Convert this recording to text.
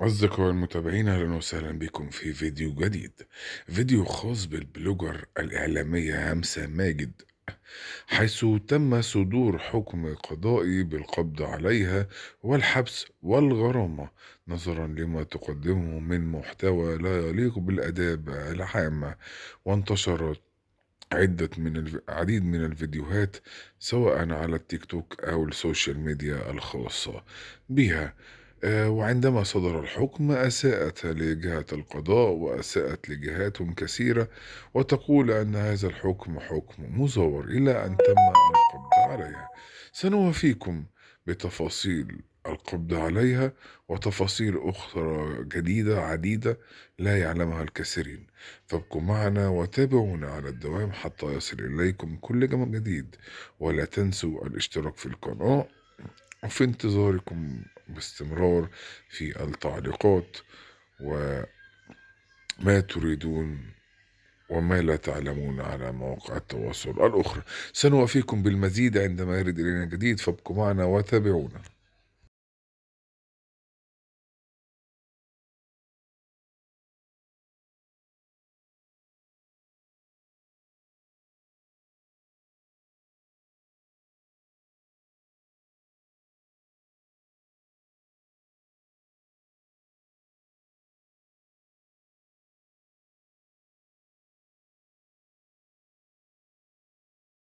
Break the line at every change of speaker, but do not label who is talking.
أصدقائي المتابعين أهلا وسهلا بكم في فيديو جديد فيديو خاص بالبلوجر الإعلامية همسة ماجد حيث تم صدور حكم قضائي بالقبض عليها والحبس والغرامة نظرا لما تقدمه من محتوى لا يليق بالأداب العامة وانتشرت عدة من العديد من الفيديوهات سواء على التيك توك أو السوشيال ميديا الخاصة بها آه، وعندما صدر الحكم أساءت لجهة القضاء وأساءت لجهات كثيرة وتقول أن هذا الحكم حكم مزور إلى أن تم القبض عليها سنوافيكم بتفاصيل القبض عليها وتفاصيل أخرى جديدة عديدة لا يعلمها الكثيرين فابقوا معنا وتابعونا على الدوام حتى يصل إليكم كل جمع جديد ولا تنسوا الاشتراك في القناة وفي انتظاركم باستمرار في التعليقات وما تريدون وما لا تعلمون على مواقع التواصل الأخرى سنوافيكم بالمزيد عندما يرد إلينا جديد فابقوا معنا وتابعونا